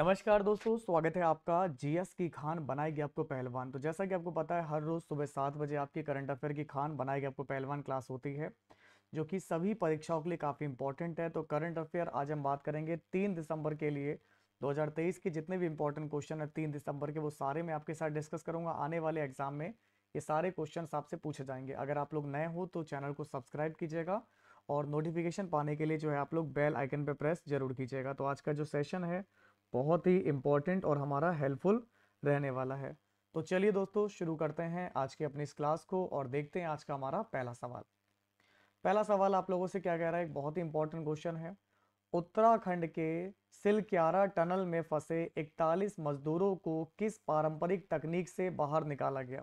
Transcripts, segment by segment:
नमस्कार दोस्तों स्वागत है आपका जीएस की खान बनाएगी आपको पहलवान तो जैसा कि आपको पता है हर रोज़ सुबह सात बजे आपकी करंट अफेयर की खान बनाएगी आपको पहलवान क्लास होती है जो कि सभी परीक्षाओं के लिए काफ़ी इंपॉर्टेंट है तो करंट अफेयर आज हम बात करेंगे तीन दिसंबर के लिए 2023 के जितने भी इंपॉर्टेंट क्वेश्चन है तीन दिसंबर के वो सारे मैं आपके साथ डिस्कस करूंगा आने वाले एग्जाम में ये सारे क्वेश्चन आपसे पूछे जाएंगे अगर आप लोग नए हो तो चैनल को सब्सक्राइब कीजिएगा और नोटिफिकेशन पाने के लिए जो है आप लोग बेल आइकन पर प्रेस जरूर कीजिएगा तो आज का जो सेशन है बहुत ही इम्पॉर्टेंट और हमारा हेल्पफुल रहने वाला है तो चलिए दोस्तों शुरू करते हैं आज की अपनी इस क्लास को और देखते हैं आज का हमारा पहला सवाल पहला सवाल आप लोगों से क्या कह रहा है एक बहुत ही इंपॉर्टेंट क्वेश्चन है उत्तराखंड के सिलक्यारा टनल में फंसे 41 मजदूरों को किस पारंपरिक तकनीक से बाहर निकाला गया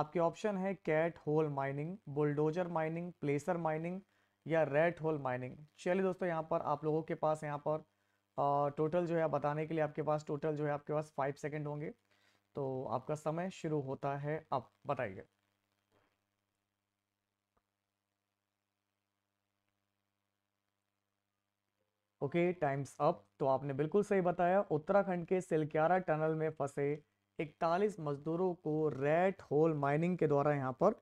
आपके ऑप्शन है cat hole mining bulldozer mining placer mining या रेड होल माइनिंग चलिए दोस्तों यहाँ पर आप लोगों के पास यहाँ पर टोटल जो है बताने के लिए आपके पास टोटल जो है आपके पास फाइव सेकेंड होंगे तो आपका समय शुरू होता है अब बताइए ओके टाइम्स अप तो आपने बिल्कुल सही बताया उत्तराखंड के सिलक्यारा टनल में फंसे 41 मजदूरों को रेड होल माइनिंग के द्वारा यहां पर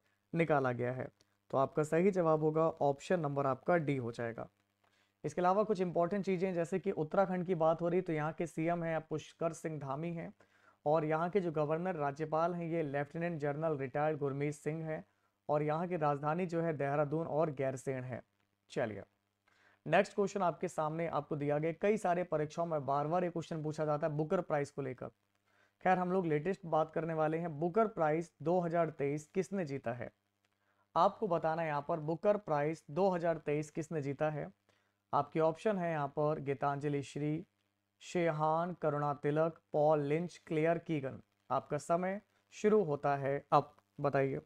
निकाला गया है तो आपका सही जवाब होगा ऑप्शन नंबर आपका डी हो जाएगा इसके अलावा कुछ इंपॉर्टेंट चीज़ें जैसे कि उत्तराखंड की बात हो रही तो यहाँ के सीएम हैं पुष्कर सिंह धामी हैं और यहाँ के जो गवर्नर राज्यपाल हैं ये lieutenant general retired Gurmeet Singh हैं और यहाँ की राजधानी जो है देहरादून और गैरसेन है चलिए नेक्स्ट क्वेश्चन आपके सामने आपको दिया गया कई सारे परीक्षाओं में बार बार ये क्वेश्चन पूछा जाता है बुकर प्राइज को लेकर खैर हम लोग लेटेस्ट बात करने वाले हैं बुकर प्राइज 2023 किसने जीता है आपको बताना है यहाँ पर बुकर प्राइज 2023 किसने जीता है आपके ऑप्शन है यहाँ पर Geetanjali Shree Shehan Karunatilaka Paul Lynch Claire Keegan आपका समय शुरू होता है अब बताइए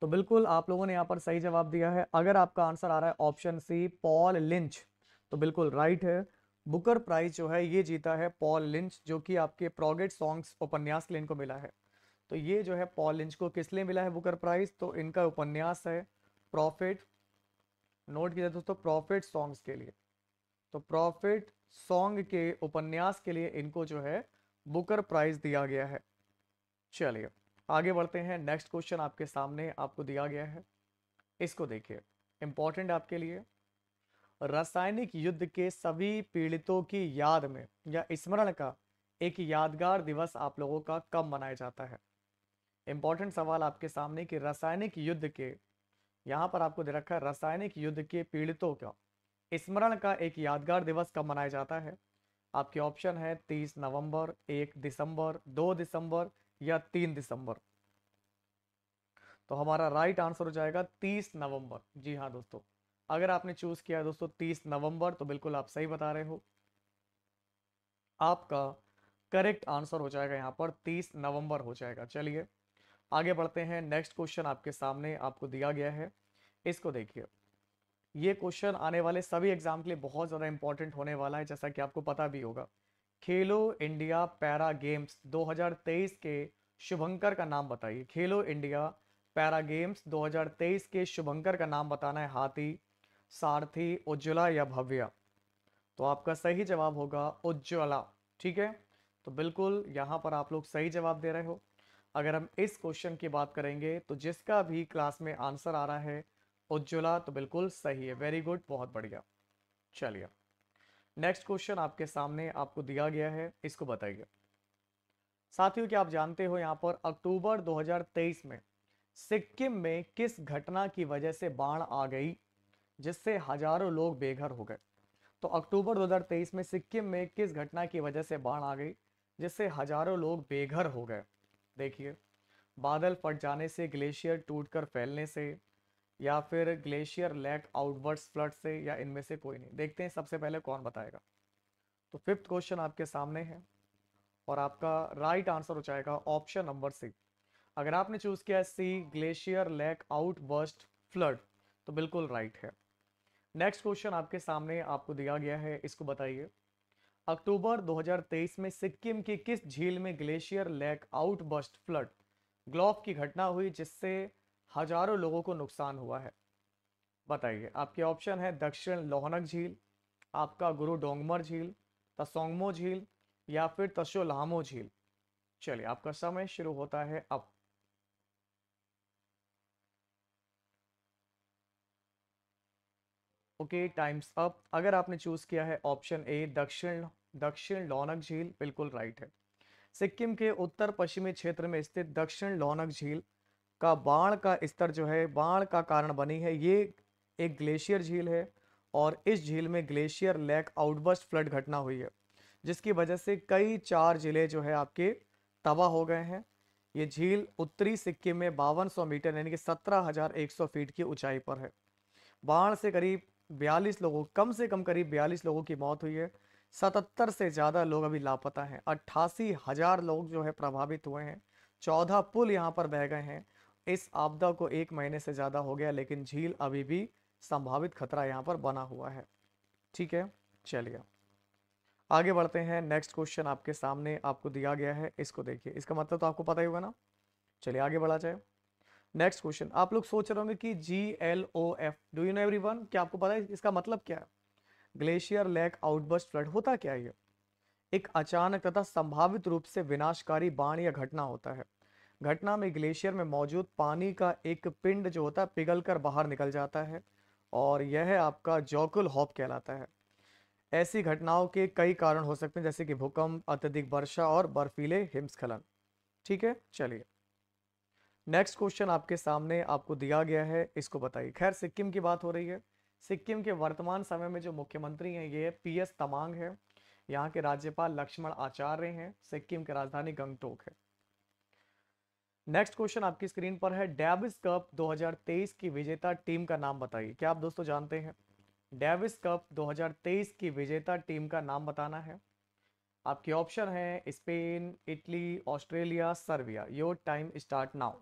तो बिल्कुल आप लोगों ने यहाँ पर सही जवाब दिया है अगर आपका आंसर आ रहा है ऑप्शन सी पॉल लिंच तो बिल्कुल राइट है बुकर प्राइज जो है ये जीता है पॉल लिंच जो कि आपके प्रोगेट सॉन्ग्स उपन्यास लेन को मिला है तो ये जो है पॉल लिंच को किस लिए मिला है बुकर प्राइज तो इनका उपन्यास है प्रॉफिट नोट किया दोस्तों प्रॉफिट सॉन्ग्स के लिए तो प्रॉफिट सॉन्ग के उपन्यास के लिए इनको जो है बुकर प्राइज दिया गया है चलिए आगे बढ़ते हैं नेक्स्ट क्वेश्चन आपके सामने आपको दिया गया है इसको देखिए इंपॉर्टेंट आपके लिए रासायनिक युद्ध के सभी पीड़ितों की याद में या स्मरण का एक यादगार दिवस आप लोगों का कब मनाया जाता है इंपॉर्टेंट सवाल आपके सामने कि रासायनिक युद्ध के यहाँ पर आपको दे रखा है रासायनिक युद्ध के पीड़ितों का स्मरण का एक यादगार दिवस कब मनाया जाता है आपके ऑप्शन है तीस नवंबर एक दिसंबर दो दिसंबर या तीन दिसंबर तो हमारा राइट आंसर हो जाएगा तीस नवंबर जी हाँ दोस्तों अगर आपने चूज किया दोस्तों तीस नवंबर तो बिल्कुल आप सही बता रहे हो आपका करेक्ट आंसर हो जाएगा यहाँ पर तीस नवंबर हो जाएगा चलिए आगे बढ़ते हैं नेक्स्ट क्वेश्चन आपके सामने आपको दिया गया है इसको देखिए ये क्वेश्चन आने वाले सभी एग्जाम के लिए बहुत ज़्यादा इंपॉर्टेंट होने वाला है जैसा कि आपको पता भी होगा खेलो इंडिया पैरा गेम्स 2023 के शुभंकर का नाम बताइए खेलो इंडिया पैरा गेम्स 2023 के शुभंकर का नाम बताना है हाथी सारथी उज्ज्वला या भव्या तो आपका सही जवाब होगा उज्ज्वला ठीक है तो बिल्कुल यहाँ पर आप लोग सही जवाब दे रहे हो अगर हम इस क्वेश्चन की बात करेंगे तो जिसका भी क्लास में आंसर आ रहा है उज्ज्वला तो बिल्कुल सही है वेरी गुड बहुत बढ़िया चलिए नेक्स्ट क्वेश्चन आपके सामने आपको दिया गया है इसको बताइए साथियों क्या आप जानते हो यहाँ पर अक्टूबर 2023 में सिक्किम में किस घटना की वजह से बाढ़ आ गई जिससे हजारों लोग बेघर हो गए तो अक्टूबर 2023 में सिक्किम में किस घटना की वजह से बाढ़ आ गई जिससे हजारों लोग बेघर हो गए देखिए बादल फट जाने से ग्लेशियर टूटकर फैलने से या फिर ग्लेशियर लैक आउटवर्ड्स फ्लड से या इनमें से कोई नहीं देखते हैं सबसे पहले कौन बताएगा तो फिफ्थ क्वेश्चन आपके सामने है और आपका राइट right आंसर हो जाएगा ऑप्शन नंबर सी अगर आपने चूज किया C glacier lake outburst flood तो बिल्कुल राइट right है नेक्स्ट क्वेश्चन आपके सामने आपको दिया गया है इसको बताइए अक्टूबर 2023 में सिक्किम की किस झील में glacier lake outburst flood GLOF की घटना हुई जिससे हजारों लोगों को नुकसान हुआ है बताइए आपके ऑप्शन है दक्षिण लोहनक झील आपका गुरु डोंगमर झील तसोंगमो झील या फिर तशोलामो झील चलिए आपका समय शुरू होता है अब ओके टाइम्स अप अगर आपने चूज किया है ऑप्शन ए दक्षिण दक्षिण लौनक झील बिल्कुल राइट है सिक्किम के उत्तर पश्चिमी क्षेत्र में स्थित दक्षिण लौनक झील का बाढ़ का स्तर जो है बाढ़ का कारण बनी है ये एक ग्लेशियर झील है और इस झील में ग्लेशियर लेक आउटबस्ट फ्लड घटना हुई है जिसकी वजह से कई चार जिले जो है आपके तबाह हो गए हैं ये झील उत्तरी सिक्किम में बावन सौ मीटर यानी कि सत्रह हजार एक सौ फीट की ऊंचाई पर है बाढ़ से करीब बयालीस लोगों कम से कम करीब बयालीस लोगों की मौत हुई है सतहत्तर से ज़्यादा लोग अभी लापता हैं अट्ठासी हज़ार लोग जो है प्रभावित हुए हैं चौदह पुल यहाँ पर बह गए हैं इस आपदा को एक महीने से ज़्यादा हो गया लेकिन झील अभी भी संभावित खतरा यहाँ पर बना हुआ है ठीक है चलिए आगे बढ़ते हैं नेक्स्ट क्वेश्चन आपके सामने आपको दिया गया है इसको देखिए इसका मतलब तो आपको पता ही होगा ना चलिए आगे बढ़ा जाए नेक्स्ट क्वेश्चन आप लोग सोच रहे होंगे कि G L O F do you know everyone क्या आपको पता है इसका मतलब क्या है ग्लेशियर लेक आउटबर्स्ट फ्लड होता क्या ये एक अचानक तथा संभावित रूप से विनाशकारी बाण या घटना होता है घटना में ग्लेशियर में मौजूद पानी का एक पिंड जो होता है पिघल कर बाहर निकल जाता है और यह आपका जोकुल हॉप कहलाता है ऐसी घटनाओं के कई कारण हो सकते हैं जैसे कि भूकंप अत्यधिक वर्षा और बर्फीले हिमस्खलन ठीक है चलिए नेक्स्ट क्वेश्चन आपके सामने आपको दिया गया है इसको बताइए खैर सिक्किम की बात हो रही है सिक्किम के वर्तमान समय में जो मुख्यमंत्री हैं ये पी एस तमांग है यहाँ के राज्यपाल लक्ष्मण आचार्य हैं सिक्किम की राजधानी गंगटोक है नेक्स्ट क्वेश्चन आपकी स्क्रीन पर है डेविस कप 2023 की विजेता टीम का नाम बताइए क्या आप दोस्तों जानते हैं डेविस कप 2023 की विजेता टीम का नाम बताना है आपके ऑप्शन है Spain Italy Australia Serbia your time start now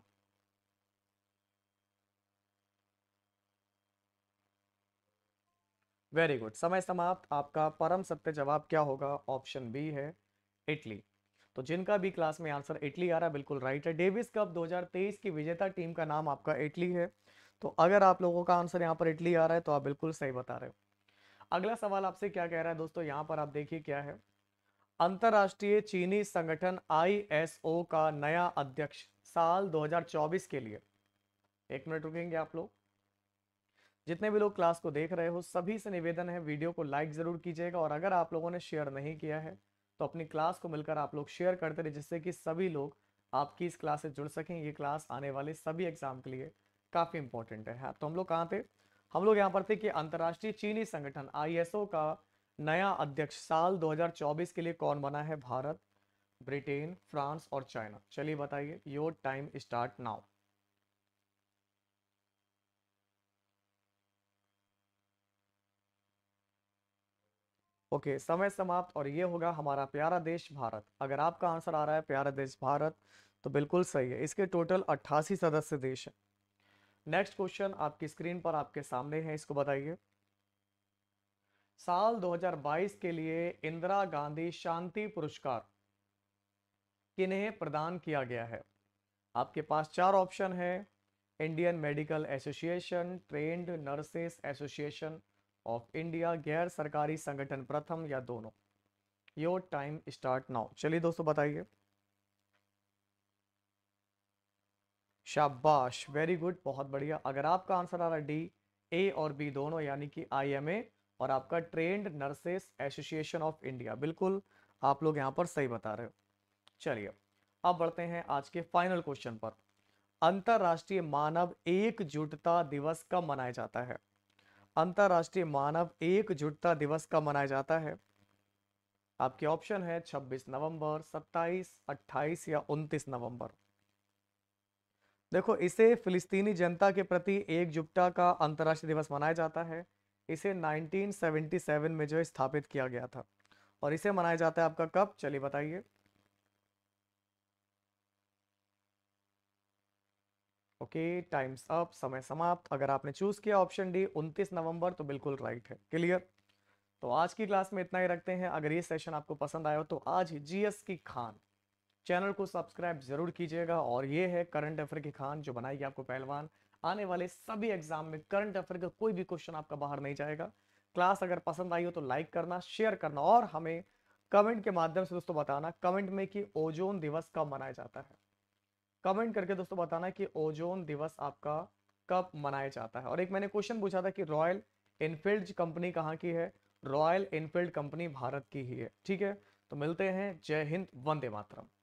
very good समय समाप्त आपका परम सत्य जवाब क्या होगा ऑप्शन बी है इटली तो जिनका भी क्लास में आंसर इटली आ रहा है बिल्कुल राइट है डेविस कप 2023 की विजेता टीम का नाम आपका इटली है तो अगर आप लोगों का आंसर यहाँ पर इटली आ रहा है तो आप बिल्कुल सही बता रहे हो अगला सवाल आपसे क्या कह रहा है दोस्तों यहाँ पर आप देखिए क्या है अंतर्राष्ट्रीय चीनी संगठन आई का नया अध्यक्ष साल दो के लिए एक मिनट रुकेंगे आप लोग जितने भी लोग क्लास को देख रहे हो सभी से निवेदन है वीडियो को लाइक ज़रूर कीजिएगा और अगर आप लोगों ने शेयर नहीं किया है तो अपनी क्लास को मिलकर आप लोग शेयर करते रहे जिससे कि सभी लोग आपकी इस क्लास से जुड़ सकें ये क्लास आने वाले सभी एग्जाम के लिए काफ़ी इंपॉर्टेंट है हाँ, तो हम लोग कहाँ थे हम लोग यहाँ पर थे कि अंतर्राष्ट्रीय चीनी संगठन आईएसओ का नया अध्यक्ष साल 2024 के लिए कौन बना है भारत ब्रिटेन फ्रांस और चाइना चलिए बताइए your time start now okay समय समाप्त और ये होगा हमारा प्यारा देश भारत अगर आपका आंसर आ रहा है प्यारा देश भारत तो बिल्कुल सही है इसके टोटल अट्ठासी सदस्य देश है नेक्स्ट क्वेश्चन आपकी स्क्रीन पर आपके सामने है इसको बताइए साल 2022 के लिए इंदिरा गांधी शांति पुरस्कार किन्हें प्रदान किया गया है आपके पास चार ऑप्शन है Indian Medical Association Trained Nurses Association of India गैर सरकारी संगठन प्रथम या दोनों योर टाइम स्टार्ट नाउ चलिए दोस्तों बताइए शाबाश वेरी गुड बहुत बढ़िया अगर आपका आंसर आ रहा डी ए और बी दोनों यानी कि आईएमए और आपका Trained Nurses Association of India बिल्कुल आप लोग यहां पर सही बता रहे हो चलिए अब बढ़ते हैं आज के फाइनल क्वेश्चन पर अंतरराष्ट्रीय मानव एकजुटता दिवस कब मनाया जाता है अंतर्राष्ट्रीय मानव एकजुटता दिवस कब मनाया जाता है आपके ऑप्शन है 26 नवंबर 27, 28 या 29 नवंबर देखो इसे फिलिस्तीनी जनता के प्रति एकजुटता का अंतर्राष्ट्रीय दिवस मनाया जाता है इसे 1977 में जो स्थापित किया गया था और इसे मनाया जाता है आपका कब चलिए बताइए ओके टाइम्स अप समय समाप्त अगर आपने चूज किया ऑप्शन डी 29 नवंबर तो बिल्कुल राइट है क्लियर तो आज की क्लास में इतना ही रखते हैं अगर ये सेशन आपको पसंद आया हो तो आज ही जीएस की खान चैनल को सब्सक्राइब जरूर कीजिएगा और ये है करंट अफेयर की खान जो बनाएगी आपको पहलवान आने वाले सभी एग्जाम में करंट अफेयर का कोई भी क्वेश्चन आपका बाहर नहीं जाएगा क्लास अगर पसंद आई हो तो लाइक करना शेयर करना और हमें कमेंट के माध्यम से दोस्तों बताना कमेंट में कि ओजोन दिवस कब मनाया जाता है कमेंट करके दोस्तों बताना कि ओजोन दिवस आपका कब मनाया जाता है और एक मैंने क्वेश्चन पूछा था कि रॉयल इनफील्ड कंपनी कहाँ की है रॉयल इनफील्ड कंपनी भारत की ही है ठीक है तो मिलते हैं जय हिंद वंदे मातरम